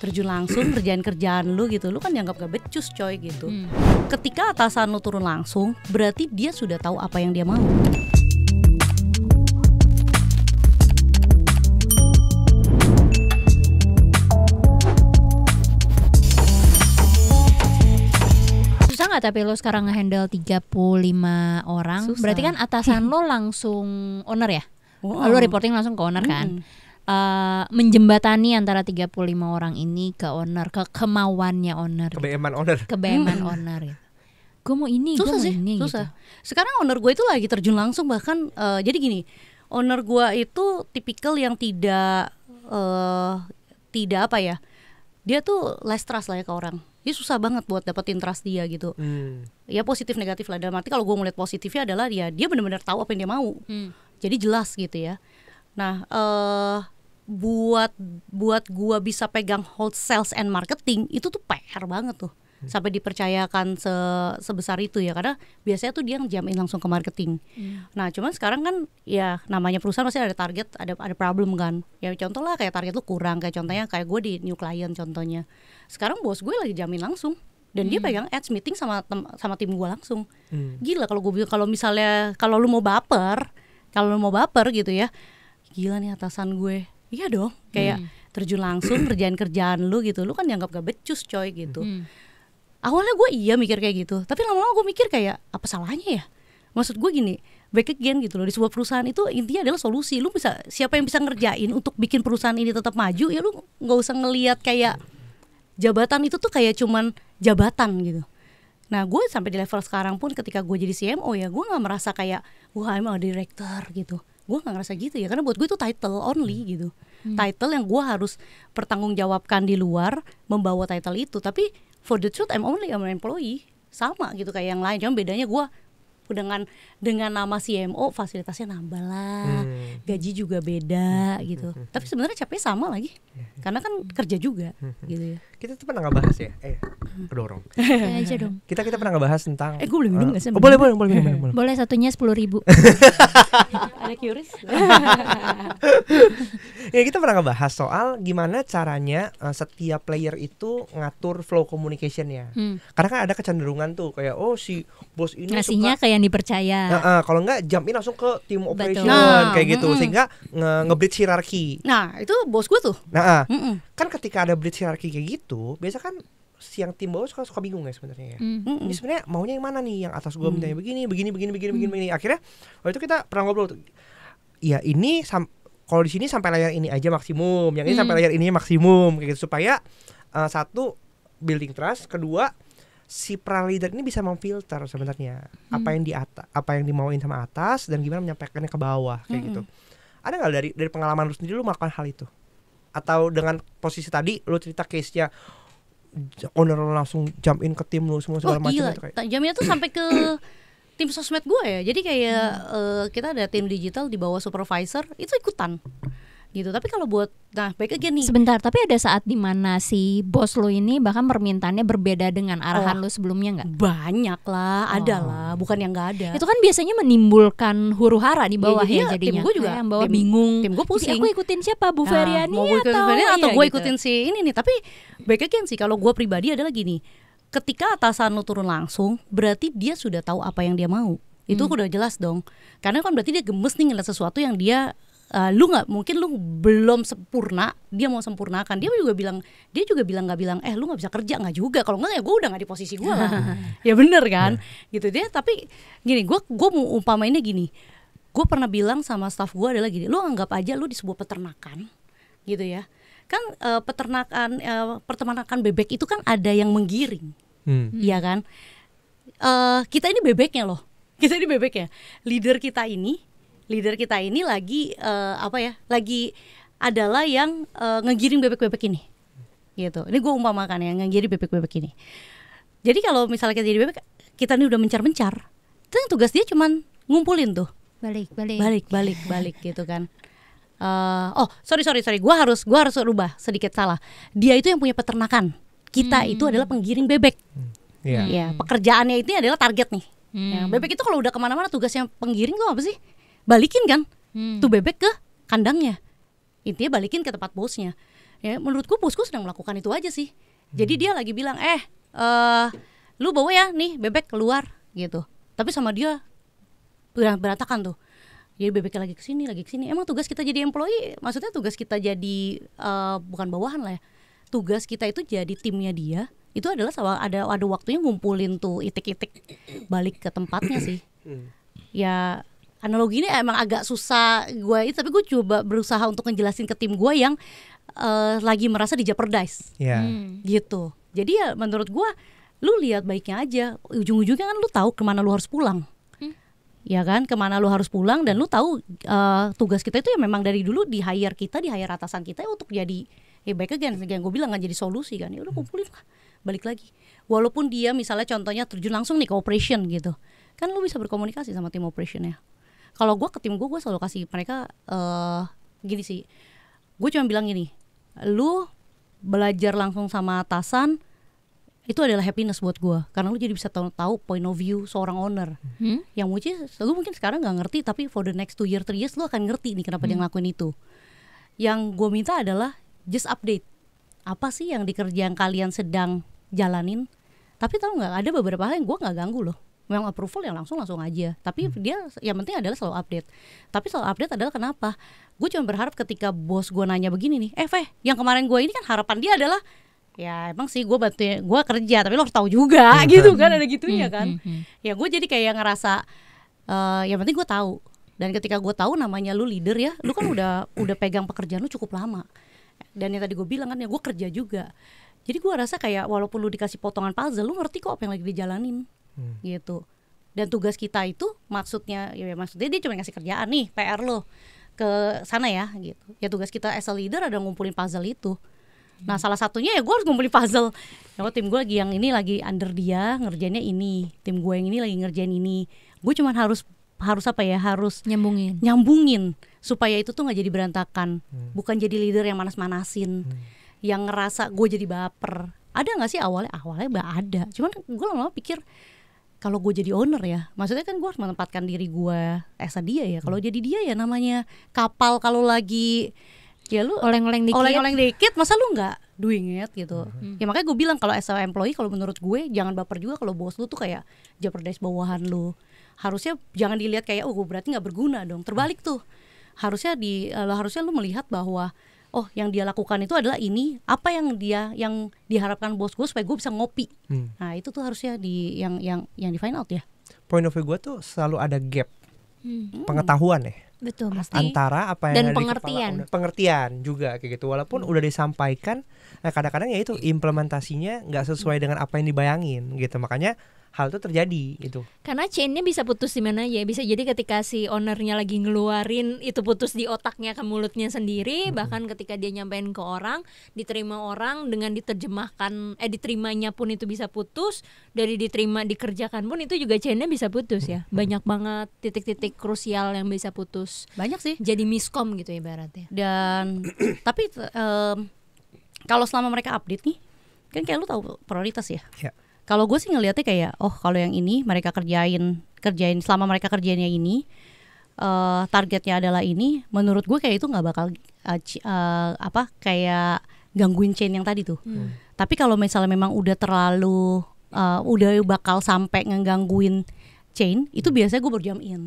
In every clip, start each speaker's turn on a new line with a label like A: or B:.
A: terjun langsung kerjaan kerjaan lu gitu lu kan dianggap gak becus coy gitu hmm. ketika atasan lu turun langsung berarti dia sudah tahu apa yang dia mau
B: susah nggak tapi lo sekarang ngehandle 35 orang susah. berarti kan atasan lo langsung owner ya wow. Oh, lo oh. reporting langsung ke owner kan hmm uh, menjembatani antara 35 orang ini ke owner, ke kemauannya owner. ke
C: gitu. owner. ke hmm.
B: owner gitu. Gue mau
A: ini, gue mau sih, ini gitu. susah. gitu. Sekarang owner gue itu lagi terjun langsung bahkan uh, jadi gini, owner gue itu tipikal yang tidak uh, tidak apa ya? Dia tuh less trust lah ya ke orang dia susah banget buat dapetin trust dia gitu hmm. ya positif negatif lah dalam arti kalau gue ngeliat positifnya adalah dia dia benar-benar tahu apa yang dia mau hmm. jadi jelas gitu ya nah uh, buat buat gua bisa pegang hold sales and marketing itu tuh PR banget tuh hmm. sampai dipercayakan se sebesar itu ya karena biasanya tuh dia yang jamin langsung ke marketing. Hmm. Nah, cuman sekarang kan ya namanya perusahaan pasti ada target, ada ada problem kan. Ya contoh lah kayak target lu kurang kayak contohnya kayak gue di new client contohnya. Sekarang bos gue lagi jamin langsung dan hmm. dia pegang ads meeting sama tem sama tim gue langsung. Hmm. Gila kalau gue kalau misalnya kalau lu mau baper, kalau lu mau baper gitu ya. Gila nih atasan gue iya dong kayak hmm. terjun langsung kerjaan kerjaan lu gitu lu kan dianggap gak becus coy gitu hmm. awalnya gue iya mikir kayak gitu tapi lama-lama gue mikir kayak apa salahnya ya maksud gue gini back again gitu loh di sebuah perusahaan itu intinya adalah solusi lu bisa siapa yang bisa ngerjain untuk bikin perusahaan ini tetap maju ya lu nggak usah ngelihat kayak jabatan itu tuh kayak cuman jabatan gitu Nah gue sampai di level sekarang pun ketika gue jadi CMO ya gue nggak merasa kayak gue emang director gitu gue nggak ngerasa gitu ya karena buat gue itu title only hmm. gitu hmm. title yang gue harus pertanggungjawabkan di luar membawa title itu tapi for the truth I'm only an employee sama gitu kayak yang lain cuma bedanya gue dengan dengan nama CMO fasilitasnya nambah lah hmm. gaji juga beda hmm. gitu hmm. tapi sebenarnya capek sama lagi hmm. karena kan kerja juga hmm, hmm. gitu ya
C: kita tuh pernah ngebahas ya eh hmm. kedorong ya, aja dong kita kita pernah ngebahas tentang eh gue boleh minum uh, eh, gak sih oh, boleh boleh boleh boleh
B: boleh satunya sepuluh ribu anak
C: ya kita pernah ngebahas soal gimana caranya uh, setiap player itu ngatur flow communicationnya. Hmm. Karena kan ada kecenderungan tuh kayak oh si bos ini ngasihnya
B: suka, kayak yang dipercaya. Nah, uh, kalau enggak jumpin langsung ke tim operation
C: nah, kayak gitu mm -mm. sehingga nge, nge hierarki.
B: Nah, itu bos gue tuh. Nah, uh, mm -mm. kan ketika ada blitz
C: hierarki kayak gitu, biasa kan siang tim bawah suka suka bingung ya sebenarnya ya. Mm. Ini sebenarnya maunya yang mana nih? Yang atas gua mm. mintanya begini, begini, begini, begini, mm. begini, hmm. begini. Akhirnya waktu itu kita pernah ngobrol. Ya ini kalau di sini sampai layar ini aja maksimum, yang ini mm. sampai hmm. layar ini maksimum, kayak gitu supaya uh, satu building trust, kedua si pra leader ini bisa memfilter sebenarnya mm. apa yang di atas, apa yang dimauin sama atas dan gimana menyampaikannya ke bawah kayak mm. gitu. Hmm. Ada nggak dari dari pengalaman lu sendiri lu melakukan hal itu? Atau dengan posisi tadi lu cerita case-nya owner langsung jump in ke tim lu semua oh, segala oh, macam gitu kayak.
A: Jamnya tuh sampai ke tim sosmed gue ya. Jadi kayak hmm. uh, kita ada tim digital di bawah supervisor itu ikutan gitu. Tapi kalau buat nah baik gini nih. Sebentar, tapi ada saat dimana
B: si bos lo ini bahkan permintaannya berbeda dengan arahan oh, lo sebelumnya nggak? Banyak lah, ada oh. lah, bukan yang nggak ada. Itu kan biasanya menimbulkan huru hara di iya, bawah ya, ya jadinya. Tim gue juga iya, yang bawa tim,
A: bingung. Tim gue pusing. Jadi aku ikutin siapa Bu nah, mau ikutin atau, Feriani, atau iya, gue gitu. ikutin si ini nih. Tapi baik aja sih kalau gue pribadi adalah gini. Ketika atasan lo turun langsung, berarti dia sudah tahu apa yang dia mau itu hmm. udah jelas dong karena kan berarti dia gemes nih ngeliat sesuatu yang dia uh, lu nggak mungkin lu belum sempurna dia mau sempurnakan dia juga bilang dia juga bilang nggak bilang eh lu nggak bisa kerja nggak juga kalau nggak ya gue udah nggak di posisi gue lah ya bener kan yeah. gitu dia tapi gini gue gue mau umpama ini gini gue pernah bilang sama staff gue adalah gini lu anggap aja lu di sebuah peternakan gitu ya kan uh, peternakan uh, peternakan bebek itu kan ada yang menggiring hmm. ya kan uh, kita ini bebeknya loh kita ini bebeknya leader kita ini leader kita ini lagi uh, apa ya lagi adalah yang uh, ngegiring bebek-bebek ini gitu ini gue umpamakan ya ngegiring bebek-bebek ini jadi kalau misalnya kita jadi bebek kita ini udah mencar-mencar itu yang tugas dia cuman ngumpulin tuh balik balik balik balik balik gitu kan uh, oh sorry sorry sorry gue harus gue harus rubah sedikit salah dia itu yang punya peternakan kita hmm. itu adalah penggiring bebek hmm. Iya, yeah. yeah, pekerjaannya itu adalah target nih. Hmm. Ya, bebek itu kalau udah kemana-mana tugasnya penggiring tuh apa sih? balikin kan hmm. tuh bebek ke kandangnya intinya balikin ke tempat bosnya ya menurutku bosku sedang melakukan itu aja sih hmm. jadi dia lagi bilang eh uh, lu bawa ya nih bebek keluar gitu tapi sama dia berantakan tuh jadi bebeknya lagi ke sini lagi ke sini emang tugas kita jadi employee maksudnya tugas kita jadi uh, bukan bawahan lah ya tugas kita itu jadi timnya dia itu adalah sama ada ada waktunya ngumpulin tuh itik-itik balik ke tempatnya sih hmm. ya analogi ini emang agak susah gue ini tapi gue coba berusaha untuk ngejelasin ke tim gue yang uh, lagi merasa jeopardize yeah. hmm. gitu jadi ya menurut gue lu lihat baiknya aja ujung-ujungnya kan lu tahu kemana lu harus pulang hmm. ya kan kemana lu harus pulang dan lu tahu uh, tugas kita itu ya memang dari dulu di hire kita di hire atasan kita ya untuk jadi ya baik again yang gue bilang kan jadi solusi kan ya udah kumpulin lah balik lagi walaupun dia misalnya contohnya terjun langsung nih ke operation gitu kan lu bisa berkomunikasi sama tim operation ya kalau gue ke tim gue gue selalu kasih mereka uh, gini sih gue cuma bilang gini lu belajar langsung sama atasan itu adalah happiness buat gue karena lu jadi bisa tahu tahu point of view seorang owner hmm? yang which is lu mungkin sekarang nggak ngerti tapi for the next two year three years lu akan ngerti nih kenapa hmm. dia ngelakuin itu yang gue minta adalah just update apa sih yang dikerjain kalian sedang jalanin tapi tau nggak ada beberapa hal yang gue nggak ganggu loh memang approval yang langsung langsung aja tapi hmm. dia yang penting adalah selalu update tapi selalu update adalah kenapa gue cuma berharap ketika bos gue nanya begini nih eh Feh yang kemarin gue ini kan harapan dia adalah ya emang sih gue bantu gue kerja tapi lo harus tahu juga hmm. gitu hmm. kan ada gitunya hmm, kan hmm. Hmm. ya gue jadi kayak ngerasa uh, yang penting gue tahu dan ketika gue tahu namanya lu leader ya lu kan udah udah pegang pekerjaan lu cukup lama dan yang tadi gue bilang kan ya gue kerja juga jadi gue rasa kayak walaupun lu dikasih potongan puzzle lu ngerti kok apa yang lagi dijalanin hmm. gitu dan tugas kita itu maksudnya ya maksudnya dia cuma ngasih kerjaan nih PR lo ke sana ya gitu ya tugas kita as a leader ada ngumpulin puzzle itu hmm. Nah salah satunya ya gue harus ngumpulin puzzle. Ya tim gue lagi yang ini lagi under dia ngerjainnya ini, tim gue yang ini lagi ngerjain ini. Gue cuma harus harus apa ya harus nyambungin nyambungin supaya itu tuh nggak jadi berantakan hmm. bukan jadi leader yang manas-manasin hmm. yang ngerasa gue jadi baper ada nggak sih awalnya awalnya gak ada cuman gue lama-lama pikir kalau gue jadi owner ya maksudnya kan gue harus menempatkan diri gue eh dia ya kalau hmm. jadi dia ya namanya kapal kalau lagi ya lu oleng-oleng dikit oleng-oleng dikit masa lu nggak doing it gitu hmm. ya makanya gue bilang kalau as employee kalau menurut gue jangan baper juga kalau bos lu tuh kayak jeopardize bawahan lu harusnya jangan dilihat kayak oh gue berarti nggak berguna dong terbalik tuh harusnya di eh, harusnya lu melihat bahwa oh yang dia lakukan itu adalah ini apa yang dia yang diharapkan bos gue supaya gue bisa ngopi hmm. nah itu tuh harusnya di yang yang yang di find out ya
C: point of view gue tuh selalu ada gap hmm. pengetahuan ya
A: betul pasti antara apa yang dan ada pengertian di pengertian
C: juga kayak gitu walaupun hmm. udah disampaikan kadang nah, kadang-kadang ya itu implementasinya nggak sesuai hmm. dengan apa yang dibayangin gitu makanya hal itu terjadi gitu.
B: Karena chainnya bisa putus di mana ya, bisa jadi ketika si ownernya lagi ngeluarin itu putus di otaknya ke mulutnya sendiri, mm -hmm. bahkan ketika dia nyampein ke orang, diterima orang dengan diterjemahkan, eh diterimanya pun itu bisa putus, dari diterima dikerjakan pun itu juga chainnya bisa putus ya. Mm -hmm. Banyak banget titik-titik krusial yang bisa putus. Banyak sih. Jadi miskom
A: gitu ibaratnya. Dan tapi um, kalau selama mereka update nih, kan kayak lu tahu prioritas ya. Yeah kalau gue sih ngeliatnya kayak oh kalau yang ini mereka kerjain kerjain selama mereka kerjainnya ini uh, targetnya adalah ini, menurut gue kayak itu nggak bakal uh, uh, apa kayak gangguin chain yang tadi tuh. Hmm. Tapi kalau misalnya memang udah terlalu uh, udah bakal sampai ngegangguin chain, itu hmm. biasanya gue berjamin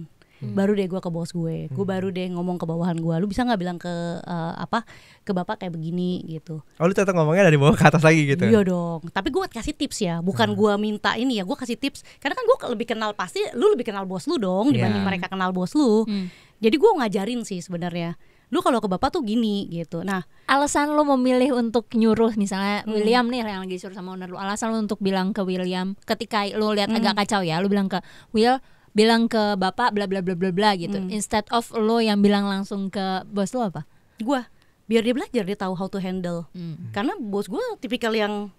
A: hmm. baru deh gue ke bos gue gue hmm. baru deh ngomong ke bawahan gue lu bisa nggak bilang ke uh, apa ke bapak kayak begini gitu
C: oh lu tetap ngomongnya dari bawah ke atas lagi gitu iya
A: dong tapi gue kasih tips ya bukan hmm. gue minta ini ya gue kasih tips karena kan gue lebih kenal pasti lu lebih kenal bos lu dong iya. dibanding yeah. mereka kenal bos lu hmm. jadi gue ngajarin sih sebenarnya lu kalau ke bapak tuh gini gitu. Nah, alasan lu memilih untuk nyuruh misalnya hmm. William nih
B: yang lagi suruh sama owner lu, alasan lu untuk bilang ke William ketika lu lihat hmm. agak kacau ya, lu bilang ke Will, bilang ke bapak bla bla bla bla bla gitu hmm. instead of lo yang bilang langsung ke bos lo apa
A: gue biar dia belajar dia tahu how to handle hmm. karena bos gue tipikal yang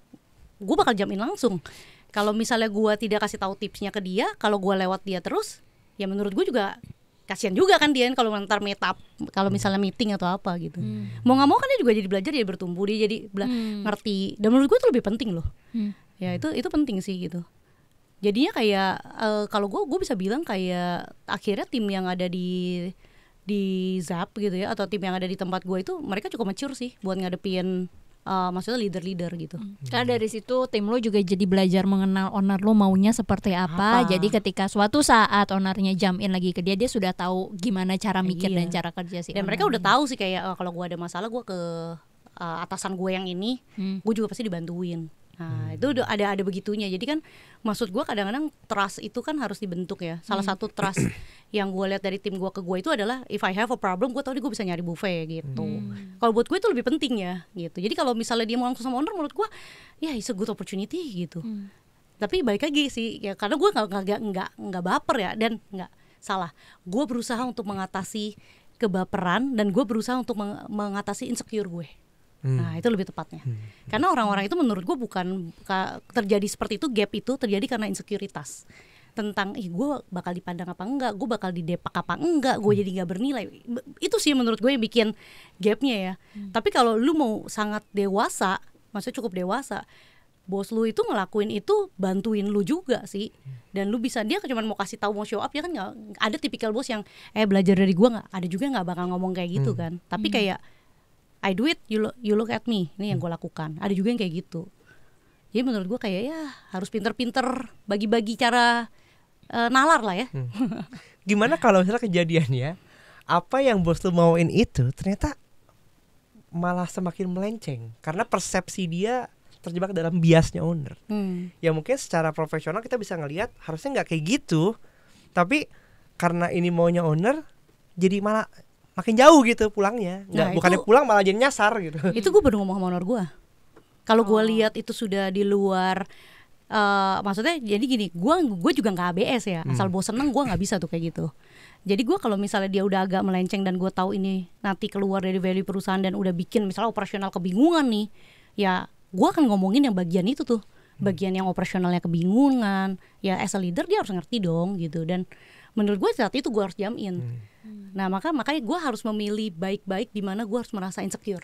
A: gue bakal jamin langsung kalau misalnya gue tidak kasih tahu tipsnya ke dia kalau gue lewat dia terus ya menurut gue juga kasihan juga kan dia kalau ntar meet up kalau hmm. misalnya meeting atau apa gitu hmm. mau nggak mau kan dia juga jadi belajar dia bertumbuh dia jadi bela- hmm. ngerti dan menurut gue itu lebih penting loh hmm. ya itu itu penting sih gitu jadinya kayak uh, kalau gue gue bisa bilang kayak akhirnya tim yang ada di di Zap gitu ya atau tim yang ada di tempat gue itu mereka cukup mature sih buat ngadepin uh, maksudnya leader-leader gitu. Hmm.
B: Karena dari situ tim lo juga jadi belajar mengenal owner lo maunya seperti apa. apa. Jadi ketika suatu saat ownernya jam in lagi ke dia, dia sudah tahu gimana cara mikir iya. dan cara kerja sih. Dan mereka udah
A: tahu sih kayak oh, kalau gue ada masalah gue ke uh, atasan gue yang ini, hmm. gue juga pasti dibantuin. Nah, hmm. itu udah ada ada begitunya. Jadi kan maksud gua kadang-kadang trust itu kan harus dibentuk ya. Salah hmm. satu trust yang gua lihat dari tim gua ke gua itu adalah if I have a problem, gue dia gua bisa nyari buffet gitu. Hmm. Kalau buat gue itu lebih penting ya gitu. Jadi kalau misalnya dia mau langsung sama owner, menurut gue ya it's a good opportunity gitu. Hmm. Tapi balik lagi sih ya karena gua nggak nggak nggak nggak baper ya dan nggak salah. Gua berusaha untuk mengatasi kebaperan dan gue berusaha untuk mengatasi insecure gue. Hmm. Nah, itu lebih tepatnya. Hmm. Karena orang-orang itu menurut gue bukan terjadi seperti itu gap itu terjadi karena insekuritas tentang ih gue bakal dipandang apa enggak, gue bakal didepak apa enggak, gue hmm. jadi nggak bernilai. Itu sih menurut gue yang bikin gapnya ya. Hmm. Tapi kalau lu mau sangat dewasa, maksudnya cukup dewasa, bos lu itu ngelakuin itu bantuin lu juga sih hmm. dan lu bisa dia cuma mau kasih tahu mau show up ya kan gak, ada tipikal bos yang eh belajar dari gua nggak ada juga nggak bakal ngomong kayak gitu hmm. kan tapi hmm. kayak I do it, you look, you look at me. Ini yang hmm. gue lakukan. Ada juga yang kayak gitu. Jadi menurut gue kayak ya harus pinter-pinter bagi-bagi cara uh, nalar lah ya. Hmm.
C: Gimana kalau misalnya kejadiannya apa yang bos lu mauin itu ternyata malah semakin melenceng karena persepsi dia terjebak dalam biasnya owner. Hmm. Ya mungkin secara profesional kita bisa ngelihat harusnya nggak kayak gitu, tapi karena ini maunya owner jadi malah makin jauh gitu
A: pulangnya nah, nggak nah, bukannya itu, pulang
C: malah jadi nyasar gitu
A: itu gue baru ngomong sama honor gue kalau gue oh. lihat itu sudah di luar Uh, maksudnya jadi gini, gue gue juga nggak ABS ya, asal hmm. seneng gue nggak bisa tuh kayak gitu. Jadi gue kalau misalnya dia udah agak melenceng dan gue tahu ini nanti keluar dari value perusahaan dan udah bikin misalnya operasional kebingungan nih, ya gue akan ngomongin yang bagian itu tuh, hmm. bagian yang operasionalnya kebingungan. Ya as a leader dia harus ngerti dong gitu. Dan menurut gue saat itu gue harus jamin. Hmm Hmm. Nah maka makanya gue harus memilih baik-baik di mana gue harus merasa insecure.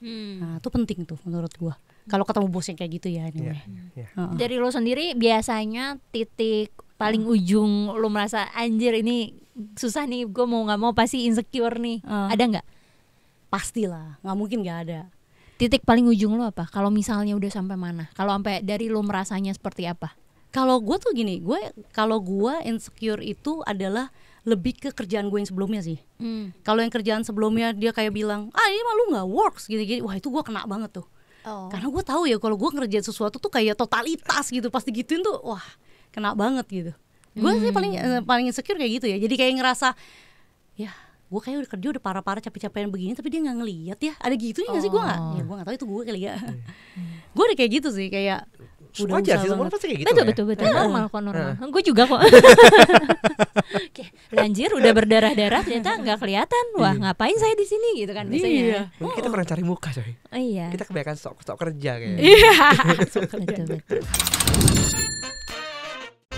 A: Hmm. Nah itu penting tuh menurut gue. Kalau ketemu bos kayak gitu ya ini. Yeah, yeah. Dari lo sendiri biasanya titik paling hmm.
B: ujung lo merasa anjir ini susah nih gue mau nggak mau pasti insecure nih. Uh. Ada nggak? Pastilah, nggak mungkin nggak ada. Titik paling ujung lo apa? Kalau misalnya udah
A: sampai mana? Kalau sampai dari lo merasanya seperti apa? Kalau gue tuh gini, gue kalau gue insecure itu adalah lebih ke kerjaan gue yang sebelumnya sih. Hmm. Kalau yang kerjaan sebelumnya dia kayak bilang, ah ini malu nggak works gitu-gitu, wah itu gue kena banget tuh. Oh. Karena gue tahu ya kalau gue ngerjain sesuatu tuh kayak totalitas gitu, pasti gituin tuh, wah kena banget gitu. Gue sih paling hmm. eh, paling insecure kayak gitu ya. Jadi kayak ngerasa, ya gue kayak udah kerja udah parah-parah capek-capekan begini tapi dia nggak ngeliat ya ada gitu oh. gak sih gue nggak ya gue nggak tahu itu gue kali ya hmm. Iya. gue udah kayak gitu sih kayak udah wajar sih semua pasti kayak gitu betul ya? betul betul normal kok normal nah. gue juga kok Oke, lanjir udah berdarah darah ternyata nggak kelihatan wah iya. ngapain saya di sini gitu kan biasanya iya.
C: Mungkin kita pernah cari muka coy oh, iya kita kebanyakan sok iya. iya. sok kerja kayaknya iya betul betul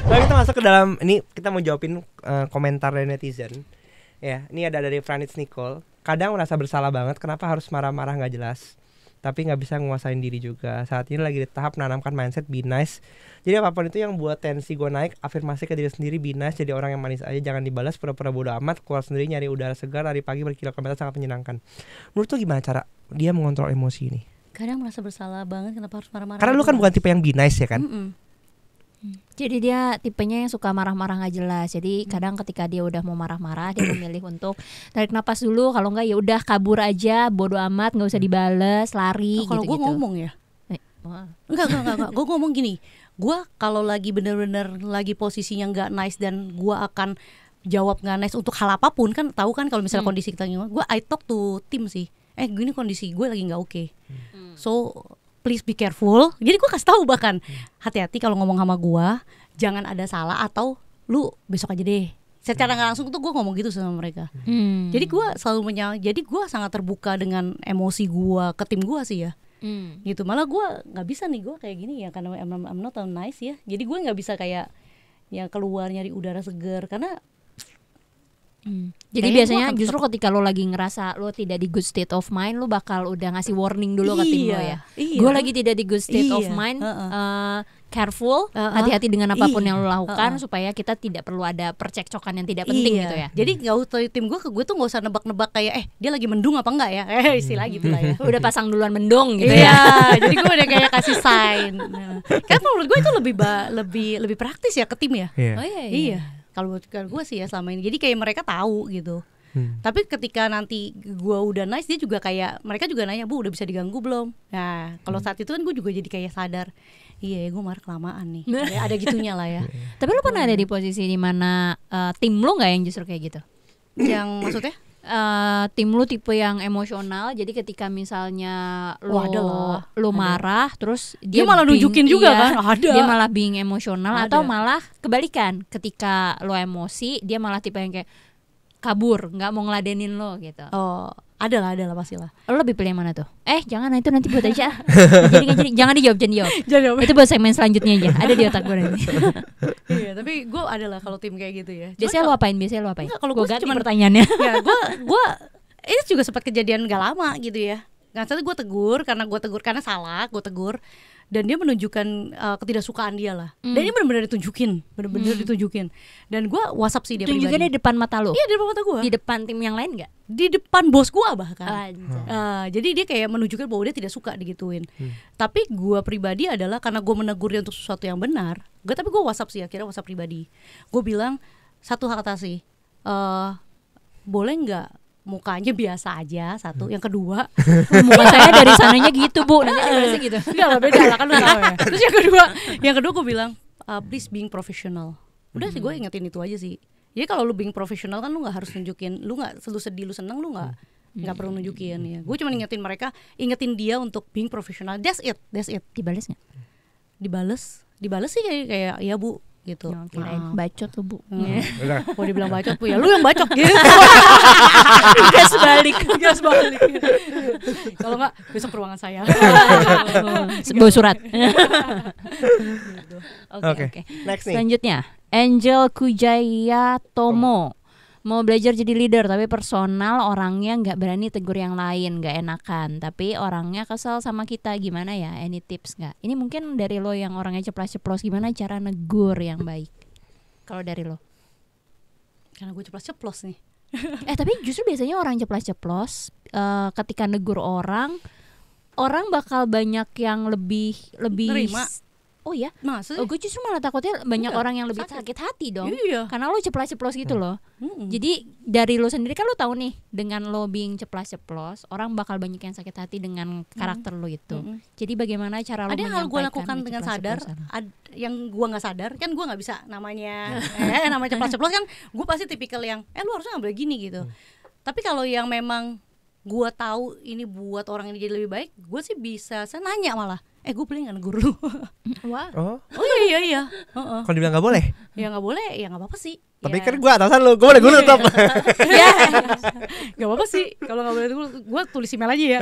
C: Nah kita masuk ke dalam ini kita mau jawabin uh, komentar dari netizen ya ini ada dari Franitz Nicole kadang merasa bersalah banget kenapa harus marah-marah nggak -marah jelas tapi nggak bisa nguasain diri juga saat ini lagi di tahap menanamkan mindset be nice jadi apapun itu yang buat tensi gue naik afirmasi ke diri sendiri be nice jadi orang yang manis aja jangan dibalas pura-pura bodoh amat keluar sendiri nyari udara segar dari pagi berkilau ke sangat menyenangkan menurut tuh gimana cara dia mengontrol emosi ini
B: kadang merasa bersalah banget kenapa harus marah-marah karena lu gitu, kan bukan tipe
C: yang be nice ya kan mm
B: -mm jadi dia tipenya yang suka marah-marah nggak jelas. Jadi hmm. kadang ketika dia udah mau marah-marah dia memilih untuk tarik napas dulu. Kalau nggak ya udah kabur aja, bodo amat, nggak usah hmm. dibales, lari. Oh, kalau gitu -gitu. gue ngomong ya, enggak eh,
A: enggak enggak, enggak. gue ngomong gini. Gue kalau lagi bener-bener lagi posisinya nggak nice dan gue akan jawab nggak nice untuk hal apapun kan tahu kan kalau misalnya hmm. kondisi kita gimana. Gue I talk to tim sih. Eh gini kondisi gue lagi nggak oke. Okay. Hmm. So please be careful. Jadi gue kasih tahu bahkan hati-hati kalau ngomong sama gue, jangan ada salah atau lu besok aja deh. Secara nggak langsung tuh gue ngomong gitu sama mereka. Hmm. Jadi gue selalu menyal, jadi gue sangat terbuka dengan emosi gue ke tim gue sih ya. Hmm. gitu malah gue nggak bisa nih gue kayak gini ya karena I'm, I'm not nice ya jadi gue nggak bisa kayak yang keluar nyari udara segar karena hmm. Jadi Kayaknya biasanya justru
B: ketika lo lagi ngerasa lo tidak di good state of mind, lo bakal udah ngasih warning dulu iya, ke tim lo iya, ya. Iya. Gue lagi tidak di good state iya, of mind. Uh -uh. Uh, careful, hati-hati uh -uh. dengan apapun iya. yang lo lakukan uh -uh. supaya kita tidak
A: perlu ada percekcokan yang tidak penting iya. gitu ya. Jadi nggak usah tim gue ke gue tuh nggak usah nebak-nebak kayak eh dia lagi mendung apa enggak ya? Eh istilah gitu lah ya. Udah pasang duluan mendung gitu iya, ya. jadi gue udah kayak kasih sign. Nah, karena menurut gue itu lebih ba lebih lebih praktis ya ke tim ya. Yeah. Oh iya. iya. iya kalau buat gue sih ya selama ini jadi kayak mereka tahu gitu Hmm. Tapi ketika nanti gue udah nice dia juga kayak mereka juga nanya bu udah bisa diganggu belum? Nah kalau hmm. saat itu kan gue juga jadi kayak sadar iya gue marah kelamaan nih ada, ada gitunya lah ya.
B: Iya. Tapi lo pernah ada di posisi dimana uh, eh, tim lo nggak yang justru kayak gitu?
A: Yang maksudnya?
B: uh, tim lu tipe yang emosional jadi ketika misalnya lu oh, ada lu marah ada. terus dia, dia malah nunjukin nunjukin juga iya, kan ada dia malah bing emosional ada. atau malah kebalikan ketika lu emosi dia malah tipe yang kayak kabur nggak mau ngeladenin lo gitu oh ada lah, ada lah pastilah. Lo lebih pilih yang mana tuh? Eh, jangan itu nanti buat aja. jadi, jadi jangan dijawab, jangan dijawab. jangan dijawab. Itu buat segmen selanjutnya aja. Ada di otak gue nanti. iya,
A: tapi gue ada lah kalau tim kayak gitu ya. Biasanya lo apain? Biasanya lo apain? Enggak, kalau gue ganti cuman, pertanyaannya. ya, gue gue ini juga sempat kejadian gak lama gitu ya. Gak tuh gue tegur karena gue tegur karena salah, gue tegur dan dia menunjukkan uh, ketidaksukaan dia lah mm. dan hmm. ini benar-benar ditunjukin benar-benar mm. ditunjukin dan gue whatsapp sih dia tunjukin di depan mata lo iya di depan mata gue di depan tim yang lain gak? di depan bos gue bahkan uh, jadi dia kayak menunjukkan bahwa dia tidak suka digituin hmm. tapi gue pribadi adalah karena gue menegur dia untuk sesuatu yang benar gak tapi gue whatsapp sih akhirnya whatsapp pribadi gue bilang satu hal kata sih uh, boleh nggak mukanya biasa aja satu hmm. yang kedua muka saya dari sananya gitu bu nanti ada eh, gitu enggak lah beda lah kan lu tahu ya. terus yang kedua yang kedua gue bilang uh, please being professional udah sih gue hmm. ingetin itu aja sih jadi kalau lu being professional kan lu nggak harus nunjukin lu nggak lu sedih lu seneng lu nggak hmm. nggak perlu nunjukin ya gue cuma ingetin mereka ingetin dia untuk being professional that's it that's it dibales nggak dibales dibales sih kayak, kayak ya bu gitu. Oh, bacot tuh bu. Hmm. Yeah. Iya. Ya Kalau dibilang bacot bu ya lu yang bacot gitu. gas balik, gas balik. Kalau nggak besok ruangan saya. Bawa surat. Gitu.
B: Oke oke. Selanjutnya Angel Kujaya Tomo mau belajar jadi leader tapi personal orangnya nggak berani tegur yang lain nggak enakan tapi orangnya kesel sama kita gimana ya any tips nggak ini mungkin dari lo yang orangnya ceplos-ceplos gimana cara negur yang baik kalau dari lo
A: karena gue ceplos-ceplos nih
B: eh tapi justru biasanya orang ceplos-ceplos uh, ketika negur orang orang bakal banyak yang lebih lebih Terima
A: oh iya, Masa? oh, gue justru malah
B: takutnya banyak Enggak. Iya. orang yang lebih sakit, sakit hati dong iya. karena lo ceplos ceplos gitu hmm. loh hmm. jadi dari lo sendiri kan lo tahu nih dengan lo being ceplos ceplos orang bakal banyak yang sakit hati dengan karakter hmm. lo itu hmm. jadi bagaimana cara lo ada hal gue lakukan dengan sadar
A: ad, yang gue nggak sadar kan gue nggak bisa namanya ya. eh namanya ceplos ceplos kan gue pasti tipikal yang eh lo harusnya nggak gini gitu hmm. tapi kalau yang memang gue tahu ini buat orang ini jadi lebih baik gue sih bisa saya nanya malah eh gue pelingan guru wah oh. oh, iya iya iya uh -uh. kalau dibilang nggak boleh ya nggak boleh ya nggak apa-apa sih tapi ya. kan gue atasan lo gue boleh guru tetap iya. ya nggak apa-apa sih kalau nggak boleh guru gue tulis email aja ya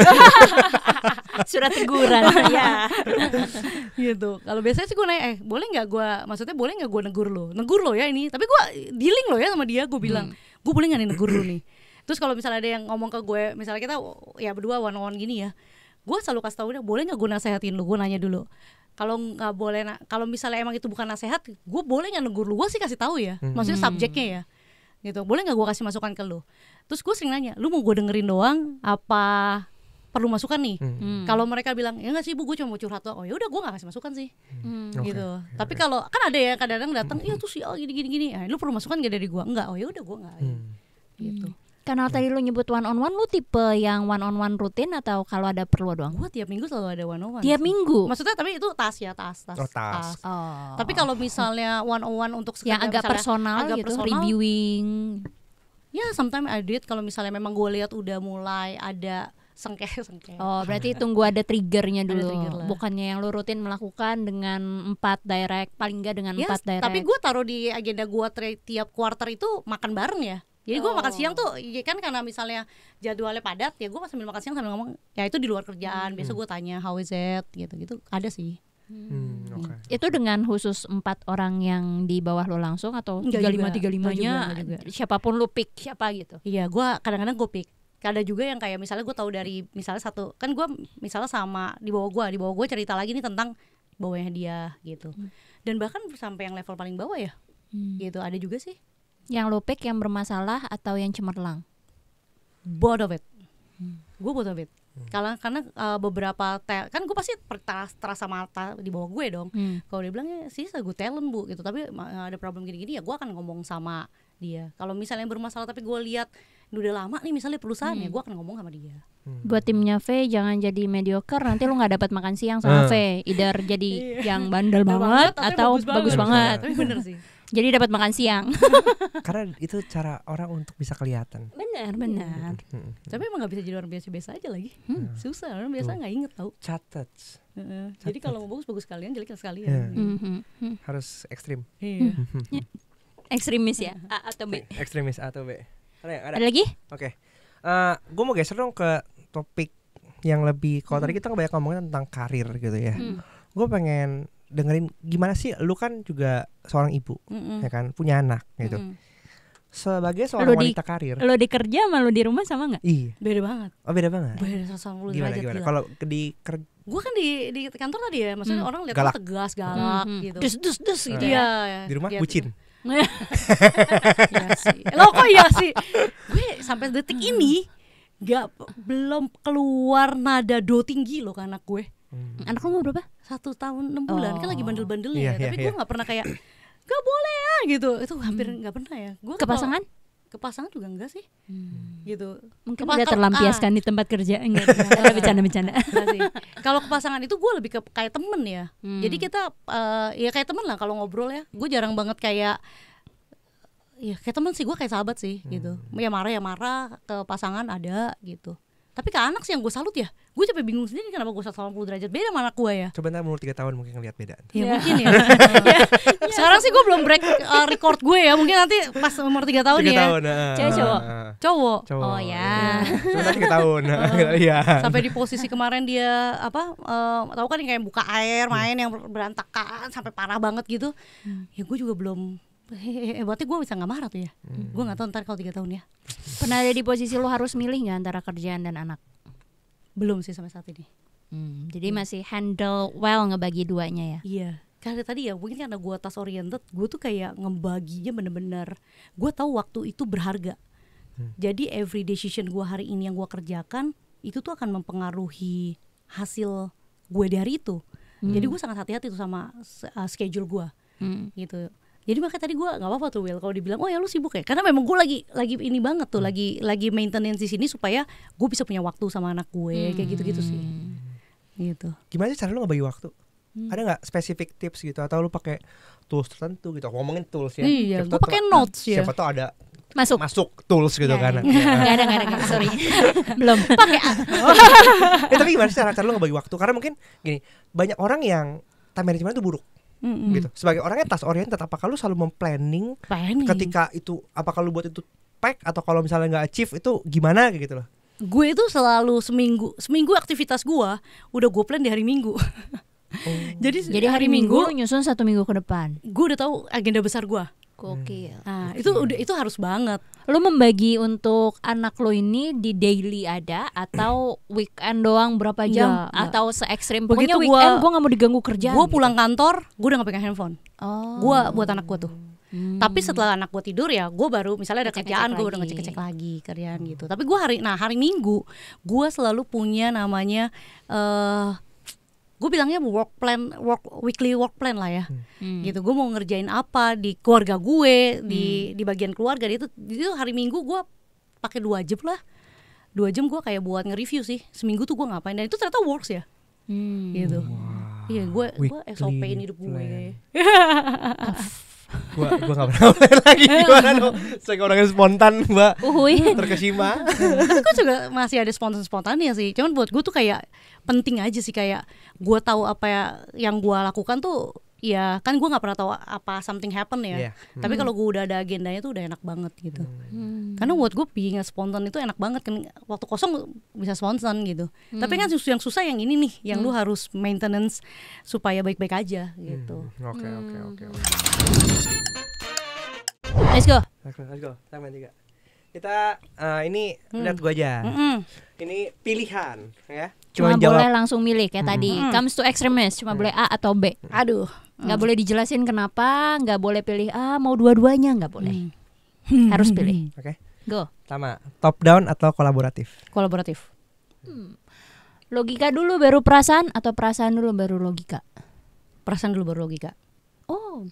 A: surat teguran ya gitu kalau biasanya sih gue nanya eh boleh nggak gue maksudnya boleh nggak gue negur lo negur lo ya ini tapi gue dealing lo ya sama dia gue bilang hmm. gue boleh nggak nih negur lo nih terus kalau misalnya ada yang ngomong ke gue misalnya kita ya berdua one on gini ya gue selalu kasih tau udah boleh nggak gue nasehatin lu gue nanya dulu kalau nggak boleh kalau misalnya emang itu bukan nasehat gue boleh nggak negur lu gue sih kasih tahu ya hmm. maksudnya subjeknya ya gitu boleh nggak gue kasih masukan ke lu terus gue sering nanya lu mau gue dengerin doang apa perlu masukan nih hmm. hmm. kalau mereka bilang ya nggak sih bu gue cuma mau curhat doang oh ya udah gue nggak kasih masukan sih hmm. hmm. gitu okay. tapi iya. kalau kan ada ya kadang-kadang datang iya tuh oh gini gini gini ya, lu perlu masukan gak dari gue enggak oh ya udah gue nggak hmm.
B: gitu hmm. Karena tadi lu nyebut one on one, lu tipe yang one on one rutin atau kalau ada perlu doang? Gua
A: tiap minggu selalu ada one on one. Tiap minggu. Maksudnya tapi itu tas ya, tas, tas. Oh, tas. Oh. Tapi kalau misalnya one on one untuk yang agak personal agak gitu, personal, reviewing. Ya, sometimes I did kalau misalnya memang gue lihat udah mulai ada sengkeh sengkeh
B: oh berarti tunggu ada triggernya dulu ada trigger bukannya yang lu rutin
A: melakukan dengan empat direct paling enggak dengan ya, empat yes, direct tapi gue taruh di agenda gue tiap quarter itu makan bareng ya jadi gue oh. makan siang tuh ya kan karena misalnya jadwalnya padat ya gue sambil makan siang sambil ngomong ya itu di luar kerjaan. Hmm. Biasa gue tanya how is it gitu-gitu ada sih.
B: Hmm, okay. Gitu. Itu dengan khusus empat orang yang di bawah lo langsung atau tiga lima tiga limanya
A: siapapun lo pick siapa gitu? Iya, gue kadang-kadang gue pick ada juga yang kayak misalnya gue tahu dari misalnya satu kan gue misalnya sama di bawah gue di bawah gue cerita lagi nih tentang bawahnya dia gitu hmm. dan bahkan sampai yang level paling bawah ya hmm. gitu ada juga sih
B: yang lopek, yang bermasalah atau yang cemerlang? Both of it.
A: Hmm. Gue both of it. Hmm. Karena karena uh, beberapa kan gue pasti terasa, terasa mata di bawah gue dong. Hmm. Kalau dia bilang sih gue talent bu gitu, tapi eh, ada problem gini-gini ya gue akan ngomong sama dia. Kalau misalnya yang bermasalah tapi gue lihat udah lama nih misalnya perusahaan ya hmm. ya gue akan ngomong sama dia
B: hmm. buat timnya V jangan jadi mediocre nanti lu nggak dapat makan siang sama ah. V either jadi iya. yang bandel banget, atau bagus, bagus banget, banget. tapi bener sih jadi dapat makan siang.
C: Karena itu cara orang untuk bisa kelihatan.
A: Benar, benar. Hmm, hmm. Tapi emang nggak bisa jadi orang biasa-biasa aja lagi. Hmm, hmm. Susah orang biasa nggak inget tau. Catat. Uh, Catet. jadi kalau mau bagus-bagus sekalian, jelek sekalian. Yeah. Mm hmm, -hmm.
C: Harus ekstrim.
A: Iya. Yeah.
B: Ekstremis ya, A atau B. Eh,
C: ekstremis A atau B.
B: Ada, ya? ada. ada lagi?
C: Oke. Okay. Uh, eh, gue mau geser dong ke topik yang lebih kalau hmm. tadi kita kan banyak ngomongin tentang karir gitu ya. Hmm. Gue pengen dengerin gimana sih lu kan juga seorang ibu mm -mm. ya kan punya anak gitu mm
B: -mm. sebagai seorang wanita di, wanita karir lo di kerja sama lo di rumah sama nggak iya beda
A: banget
C: oh beda banget beda lu gimana gimana kalau di kerja
A: gue kan di di kantor tadi ya maksudnya hmm. orang lihat galak. tegas galak hmm, hmm. gitu dus dus dus gitu iya, ya, ya di rumah ya, bucin ya sih lo kok ya sih gue sampai detik ini gak belum keluar nada do tinggi lo ke anak gue Hmm. Anak lu mau berapa? Satu tahun enam bulan oh. kan lagi oh. bandel-bandelnya yeah, ya. Yeah, Tapi yeah. gue iya. nggak pernah kayak gak boleh ya gitu. Itu hampir hmm. nggak hmm. pernah ya. Gua ke pasangan? Ke pasangan juga enggak sih. Hmm. Gitu. Mungkin Kepas udah terlampiaskan ah.
B: di tempat kerja ah. enggak. Ada bercanda-bercanda.
A: kalau ke pasangan itu gue lebih ke kayak temen ya. Hmm. Jadi kita uh, ya kayak temen lah kalau ngobrol ya. Gue jarang banget kayak ya kayak teman sih gue kayak sahabat sih gitu. hmm. gitu ya marah ya marah ke pasangan ada gitu tapi ke anak sih yang gue salut ya gue capek bingung sendiri kenapa gue 180 derajat beda sama anak gue ya
C: coba ntar umur 3 tahun mungkin ngeliat beda ya, ya. mungkin ya.
A: ya sekarang sih gue belum break uh, record gue ya mungkin nanti pas umur 3 tahun 3 ya tahun, uh, cewek cowok uh, cowok cowo. oh ya cuma 3 tahun uh, iya. sampai di posisi kemarin dia apa uh, tahu kan yang kayak buka air main hmm. yang berantakan sampai parah banget gitu hmm. ya gue juga belum eh berarti gue bisa nggak marah tuh ya hmm. gue nggak tahu ntar kalau tiga tahun ya pernah ada di posisi lo harus milih nggak antara
B: kerjaan dan anak belum sih sampai saat ini
A: hmm, jadi hmm. masih handle
B: well ngebagi duanya
A: ya iya karena tadi ya mungkin karena gue tas oriented gue tuh kayak ngebaginya bener-bener gue tahu waktu itu berharga hmm. jadi every decision gue hari ini yang gue kerjakan itu tuh akan mempengaruhi hasil gue dari itu hmm. jadi gue sangat hati-hati tuh sama uh, schedule gue hmm. gitu jadi makanya tadi gue nggak apa-apa tuh Will kalau dibilang oh ya lu sibuk ya karena memang gue lagi lagi ini banget tuh hmm. lagi lagi maintenance di sini supaya gue bisa punya waktu sama anak gue hmm. kayak gitu-gitu sih gitu
C: gimana sih cara lu ngebagi waktu hmm. ada nggak spesifik tips gitu atau lu pakai tools tertentu gitu ngomongin tools ya iya gue pakai notes ya siapa tau ada masuk masuk tools gitu ya, kan iya. iya. Gak ada gak ada sorry belum pakai oh. ya, tapi gimana sih cara, cara lu ngebagi waktu karena mungkin gini banyak orang yang time management itu buruk Mm-hmm. gitu. Sebagai orang yang tas oriented, apakah lu selalu memplanning planning. ketika itu apa lu buat itu pack atau kalau misalnya nggak achieve itu gimana gitu loh?
A: Gue itu selalu seminggu seminggu aktivitas gue udah gue plan di hari Minggu. Oh. jadi jadi hari, hari minggu, minggu
B: nyusun satu minggu ke depan.
A: Gue udah tahu agenda besar gue.
B: Gokil. Hmm, nah, Gokil. itu udah itu harus banget. Lu membagi untuk anak lo ini di daily ada atau weekend doang berapa jam
A: atau se ekstrim pokoknya Begitu weekend gue
B: gak mau diganggu kerja. Gue
A: pulang gitu. kantor, gue udah gak pegang handphone. Oh. Gue buat anak gua tuh. Hmm. Tapi setelah anak gue tidur ya, gue baru misalnya ada ngecek kerjaan, gue udah ngecek-ngecek lagi kerjaan gitu. Tapi gue hari, nah hari Minggu, gue selalu punya namanya uh, gue bilangnya work plan work weekly work plan lah ya hmm. hmm. gitu gue mau ngerjain apa di keluarga gue di hmm. di bagian keluarga itu itu hari minggu gue pakai dua jam lah dua jam gue kayak buat nge-review sih seminggu tuh gue ngapain dan itu ternyata works ya hmm. gitu wow. iya gue gue SOP ini hidup gue gua gua gak pernah online lagi gimana tuh
C: saya orangnya spontan mbak Uhui. terkesima aku
A: kan juga masih ada spontan spontannya sih cuman buat gua tuh kayak penting aja sih kayak gua tahu apa ya yang gua lakukan tuh Iya, kan gue nggak pernah tahu apa something happen ya. Yeah. Hmm. Tapi kalau gue udah ada agendanya tuh udah enak banget gitu. Hmm. Karena buat gue pingin spontan itu enak banget kan waktu kosong bisa spontan gitu. Hmm. Tapi kan susu yang susah yang ini nih, yang hmm. lu harus maintenance supaya baik-baik aja hmm, gitu.
B: Oke oke hmm. oke. Let's go. Let's
C: go. Let's go. tiga. Kita uh, ini hmm. lihat gue aja. Mm -mm. Ini pilihan ya.
B: Cuma, cuma boleh langsung milih kayak hmm. tadi. Hmm. Comes to extremes, cuma hmm. boleh A atau B. Hmm. Aduh nggak hmm. boleh dijelasin kenapa nggak boleh pilih ah mau dua-duanya nggak boleh hmm. harus pilih hmm. oke okay. go
C: sama top down atau kolaboratif
B: kolaboratif hmm. logika dulu baru perasaan atau perasaan dulu baru logika
A: perasaan dulu baru logika
B: oh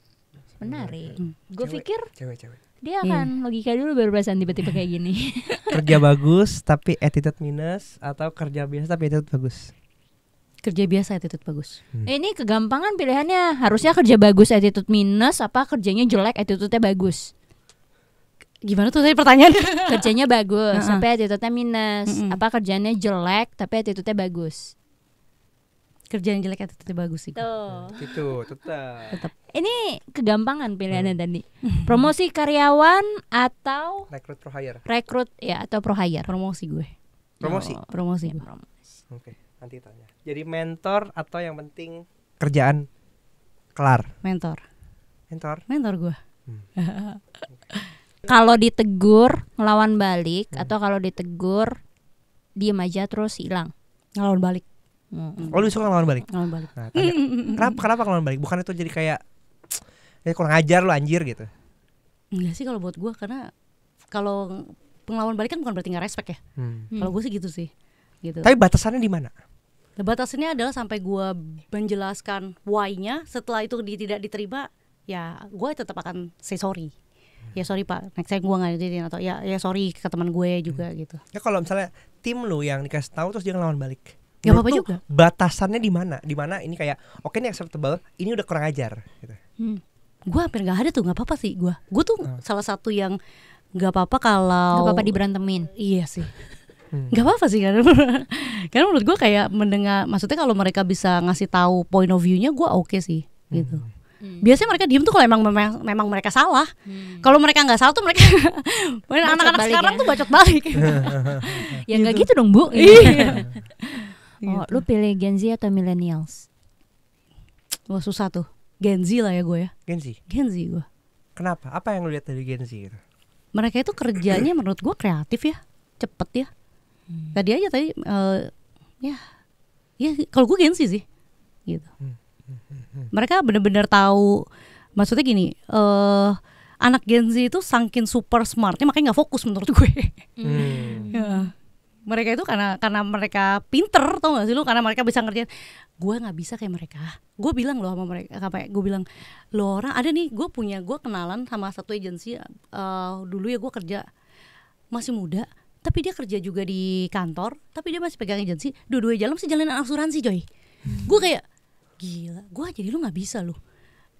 B: menarik hmm. gue pikir
A: cewek-cewek dia iya. akan
B: hmm. logika dulu baru perasaan tiba-tiba kayak gini
C: kerja bagus tapi attitude minus atau kerja biasa tapi attitude bagus
B: kerja biasa attitude bagus. Hmm. Ini kegampangan pilihannya. Harusnya kerja bagus attitude minus apa kerjanya jelek attitude-nya bagus.
A: Gimana tuh tadi pertanyaan? kerjanya bagus uh-uh. tapi
B: attitude-nya minus. Uh-uh. Apa kerjanya jelek tapi attitude-nya bagus? Kerjaan jelek attitude-nya bagus sih. Tuh.
C: Ya, Itu tetap. tetap.
B: Ini kegampangan pilihannya hmm. tadi. Promosi karyawan atau rekrut pro hire. Rekrut ya atau pro hire. Promosi gue. Promosi.
A: Oh, promosi. Promosi.
C: Oke. Okay nanti tanya jadi mentor atau yang penting
A: kerjaan kelar mentor mentor mentor gue hmm.
B: kalau ditegur ngelawan balik hmm. atau kalau ditegur diem aja terus hilang ngelawan balik hmm.
C: oh lu suka ngelawan balik ngelawan balik nah, tanya, kenapa kenapa ngelawan balik bukan itu jadi kayak ya kurang ajar lu anjir gitu
A: enggak sih kalau buat gue karena kalau ngelawan balik kan bukan berarti nggak respect ya hmm. kalau gue sih gitu sih gitu. Tapi
C: batasannya di mana?
A: Nah, batasannya adalah sampai gue menjelaskan why-nya. Setelah itu di, tidak diterima, ya gue tetap akan say sorry. Ya sorry pak, next time gue nggak jadi atau ya ya sorry ke teman gue hmm. juga hmm. gitu. Ya kalau misalnya
C: tim lu yang dikasih tahu terus dia ngelawan balik. Ya apa-apa juga. Batasannya di mana? Di mana ini kayak oke okay, ini acceptable, ini udah kurang ajar. Gitu.
A: Hmm. Gue hampir gak ada tuh, gak apa-apa sih gue. Gue tuh hmm. salah satu yang gak apa-apa kalau nggak apa-apa diberantemin iya sih Hmm. nggak hmm. apa-apa sih karena karena menurut gue kayak mendengar maksudnya kalau mereka bisa ngasih tahu point of view-nya gue oke okay sih gitu hmm. hmm. Biasanya mereka diem tuh kalau emang memang, memang mereka salah. Hmm. Kalau mereka nggak salah tuh mereka anak-anak sekarang ya. tuh bacot balik. ya nggak gitu. gitu dong bu. Iya. Gitu. lo gitu. oh, lu pilih Gen Z atau millennials? Wah susah tuh. Gen Z lah ya gue ya. Gen Z. Gen Z gue.
C: Kenapa? Apa yang lu lihat dari Gen Z? Gitu?
A: Mereka itu kerjanya menurut gue kreatif ya, cepet ya Hmm. Tadi aja tadi uh, ya ya kalau gue gengsi sih gitu. Hmm. hmm, hmm, hmm. Mereka benar-benar tahu maksudnya gini, uh, anak Gen Z itu sangkin super smartnya makanya nggak fokus menurut gue. Hmm. ya. Mereka itu karena karena mereka pinter tau gak sih lu karena mereka bisa ngerjain gue nggak bisa kayak mereka. Gue bilang loh sama mereka apa gue bilang lo orang ada nih gue punya gue kenalan sama satu agensi uh, dulu ya gue kerja masih muda tapi dia kerja juga di kantor tapi dia masih pegang agensi dua-duanya jalan sih jalanin asuransi coy hmm. gue kayak gila gue jadi lu nggak bisa lu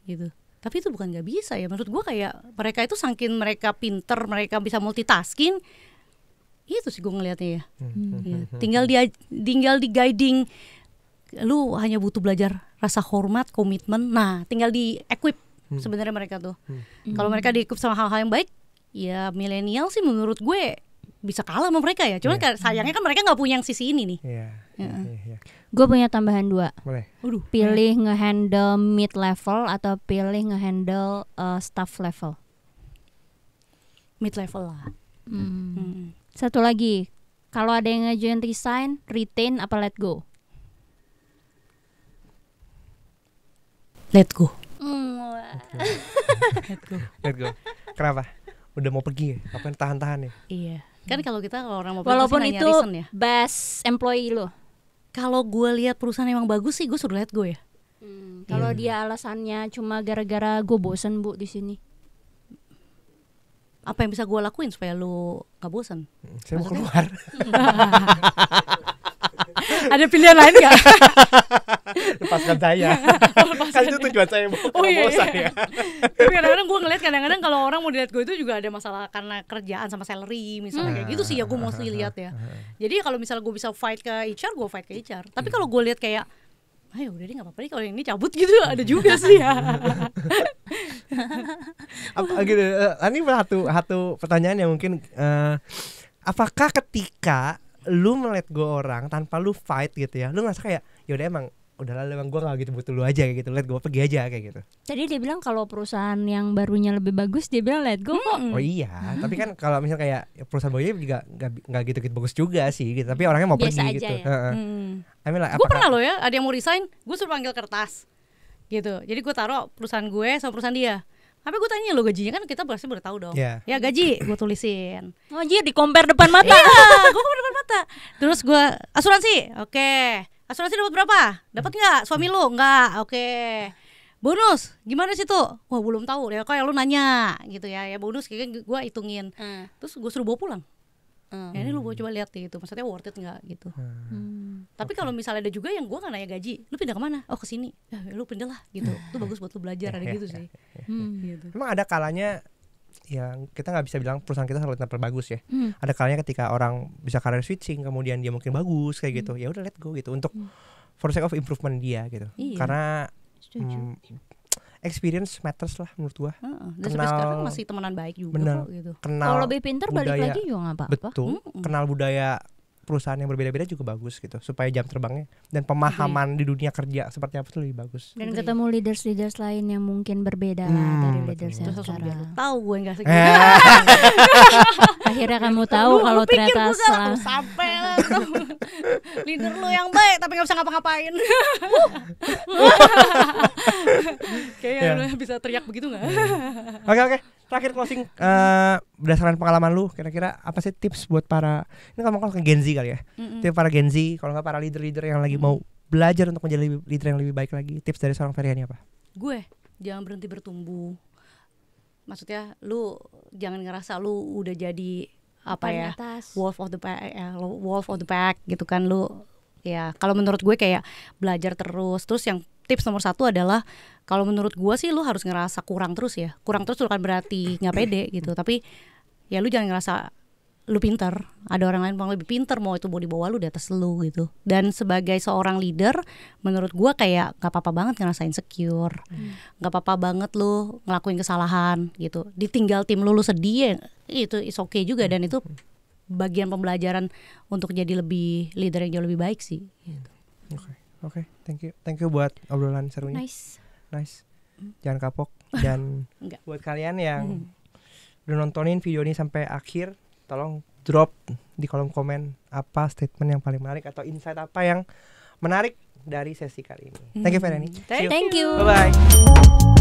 A: gitu tapi itu bukan nggak bisa ya menurut gue kayak mereka itu saking mereka pinter mereka bisa multitasking itu sih gue ngelihatnya ya. Hmm. ya tinggal dia tinggal di guiding lu hanya butuh belajar rasa hormat komitmen nah tinggal di equip hmm. sebenarnya mereka tuh hmm. kalau mereka di equip sama hal-hal yang baik ya milenial sih menurut gue bisa kalah sama mereka ya. Cuman yeah. sayangnya kan mereka nggak punya yang sisi ini nih. Yeah. Iya, iya, yeah. Yeah, Gue punya tambahan dua. Boleh. Aduh. Pilih
B: ngehandle mid level atau pilih ngehandle uh, staff level. Mid level lah. Hmm. Hmm. Satu lagi, kalau ada yang ngajuin resign, retain apa let go?
A: Let go. let hmm, go.
C: let go. Kenapa? Udah mau pergi ya? Apa tahan-tahan ya?
A: Iya. Kan kalau kita kalau orang mau walaupun itu ya. best employee lo. Kalau gue lihat perusahaan emang bagus sih, gue suruh lihat gue ya.
B: Hmm, kalau yeah. dia alasannya cuma gara-gara gue bosen bu di sini.
A: Apa yang bisa gue lakuin supaya lu gak bosen? Hmm, saya mau keluar. Ada pilihan lain nggak? Lepaskan saya.
C: Lepaskan kan itu tujuan saya mau oh, iya, iya. saya.
A: Tapi kadang-kadang gue ngeliat kadang-kadang kalau orang mau dilihat gue itu juga ada masalah karena kerjaan sama salary misalnya hmm. kayak gitu sih ya gue mostly lihat ya. Jadi kalau misalnya gue bisa fight ke HR, gue fight ke HR. Tapi kalau gue lihat kayak ayo ah, ya udah deh nggak apa-apa deh kalau ini cabut gitu ada juga sih ya
C: apa gitu eh, ini satu satu pertanyaan yang mungkin uh, apakah ketika lu melihat gue orang tanpa lu fight gitu ya lu ngerasa kayak yaudah emang udahlah emang gue gak gitu butuh lu aja kayak gitu let gue pergi aja kayak gitu
B: tadi dia bilang kalau perusahaan yang barunya lebih bagus dia bilang let gue kok
A: hmm. oh iya
C: tapi kan kalau misal kayak perusahaan barunya juga nggak gitu gitu bagus juga sih gitu tapi orangnya mau Biasa pergi gitu ya? hmm. like, gue pernah
A: lo ya ada yang mau resign gue suruh panggil kertas gitu jadi gue taruh perusahaan gue sama perusahaan dia tapi gue tanya lo gajinya kan kita pasti baru tahu dong. Yeah. Ya gaji gue tulisin. Ngaji di compare depan mata. iya, gue compare depan mata. Terus gue asuransi, oke. Okay. Asuransi dapat berapa? Dapat nggak? Suami lo nggak? Oke. Okay. Bonus gimana sih tuh? Wah belum tahu ya. ya lo nanya gitu ya. Ya bonus kayak gue hitungin. Hmm. Terus gue suruh bawa pulang. Hmm. Ya, ini lu coba lihat deh itu, maksudnya worth it nggak gitu. Hmm. Hmm. Tapi okay. kalau misalnya ada juga yang gua nggak nanya gaji, lu pindah kemana? Oh ke sini, Ya, lu pindah lah gitu. Itu bagus buat lu belajar ada gitu sih. hmm,
C: gitu. Emang ada kalanya yang kita nggak bisa bilang perusahaan kita selalu terlalu bagus ya. Hmm. Ada kalanya ketika orang bisa karir switching, kemudian dia mungkin bagus kayak gitu, hmm. gitu, ya udah let go gitu untuk hmm. for sake of improvement dia gitu. Iya. Karena Hmm, experience matters lah menurut gua. Uh, dan kenal, sekarang masih temenan baik juga bener, gitu. Kenal Kalau lebih pinter balik lagi juga nggak apa-apa. Betul. Hmm. Kenal budaya perusahaan yang berbeda-beda juga bagus gitu supaya jam terbangnya dan pemahaman okay. di dunia kerja seperti apa itu lebih bagus dan okay.
B: ketemu leaders leaders lain yang mungkin berbeda hmm, dari leaders betul. yang sekarang tahu gue nggak segitu eh. akhirnya kamu tahu lu, kalau lu ternyata salah sampai
A: leader lu yang baik tapi nggak bisa ngapa-ngapain kayaknya yeah. bisa teriak begitu nggak oke oke okay, okay terakhir closing uh,
C: berdasarkan pengalaman lu kira-kira apa sih tips buat para ini kalau kalau ke Gen Z kali ya mm hmm tips para Gen Z kalau nggak para leader-leader yang lagi mm hmm mau belajar untuk menjadi leader yang lebih baik lagi tips dari seorang
A: Ferryani apa gue jangan berhenti bertumbuh maksudnya lu jangan ngerasa lu udah jadi apa ya atas. wolf of the pack ya, eh, eh, wolf of the pack gitu kan lu ya kalau menurut gue kayak belajar terus terus yang tips nomor satu adalah kalau menurut gue sih lu harus ngerasa kurang terus ya kurang terus kan berarti nggak pede gitu tapi ya lu jangan ngerasa lu pinter ada orang lain yang lebih pinter mau itu mau di bawah lu di atas lu gitu dan sebagai seorang leader menurut gua kayak nggak apa-apa banget ngerasa insecure hmm. nggak hmm. apa-apa banget lu ngelakuin kesalahan gitu ditinggal tim lu lu sedih ya, itu is okay juga dan itu bagian pembelajaran untuk jadi lebih leader yang jauh lebih baik sih gitu. Hmm. okay. Oke, okay, thank you.
C: Thank you buat obrolan serunya. Nice. Nice. Hmm. Jangan kapok dan buat kalian yang hmm. udah nontonin video ini sampai akhir, tolong drop di kolom komen apa statement yang paling menarik atau insight apa yang menarik dari sesi kali ini. Thank you hmm. Ferani. Thank you. Bye
B: bye.